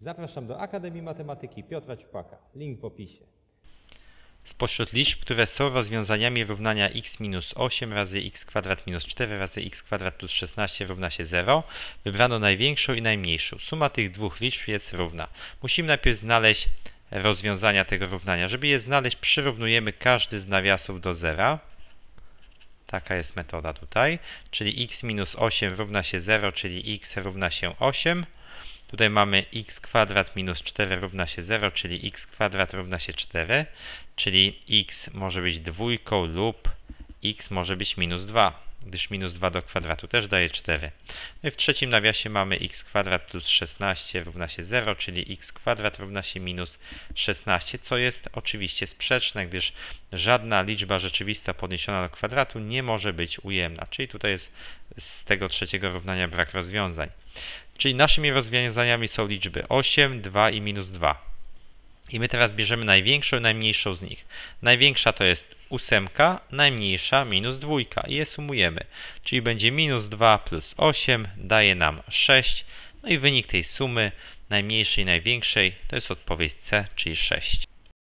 Zapraszam do Akademii Matematyki Piotra Ćpaka. Link w opisie. Spośród liczb, które są rozwiązaniami równania x minus 8 razy x kwadrat minus 4 razy x kwadrat plus 16 równa się 0, wybrano największą i najmniejszą. Suma tych dwóch liczb jest równa. Musimy najpierw znaleźć rozwiązania tego równania. Żeby je znaleźć, przyrównujemy każdy z nawiasów do zera. Taka jest metoda tutaj, czyli x minus 8 równa się 0, czyli x równa się 8. Tutaj mamy x kwadrat minus 4 równa się 0, czyli x kwadrat równa się 4, czyli x może być dwójką lub x może być minus 2 gdyż minus 2 do kwadratu też daje 4. No i w trzecim nawiasie mamy x kwadrat plus 16 równa się 0, czyli x kwadrat równa się minus 16, co jest oczywiście sprzeczne, gdyż żadna liczba rzeczywista podniesiona do kwadratu nie może być ujemna, czyli tutaj jest z tego trzeciego równania brak rozwiązań. Czyli naszymi rozwiązaniami są liczby 8, 2 i minus 2. I my teraz bierzemy największą i najmniejszą z nich. Największa to jest ósemka, najmniejsza minus dwójka i je sumujemy. Czyli będzie minus 2 plus 8 daje nam 6. No i wynik tej sumy najmniejszej i największej to jest odpowiedź C, czyli 6.